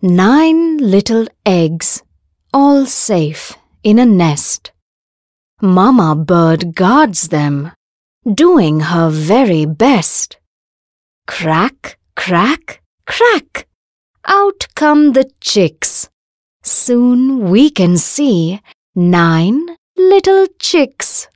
Nine little eggs, all safe in a nest. Mamma bird guards them, doing her very best. Crack, crack, crack! Out come the chicks. Soon we can see nine little chicks.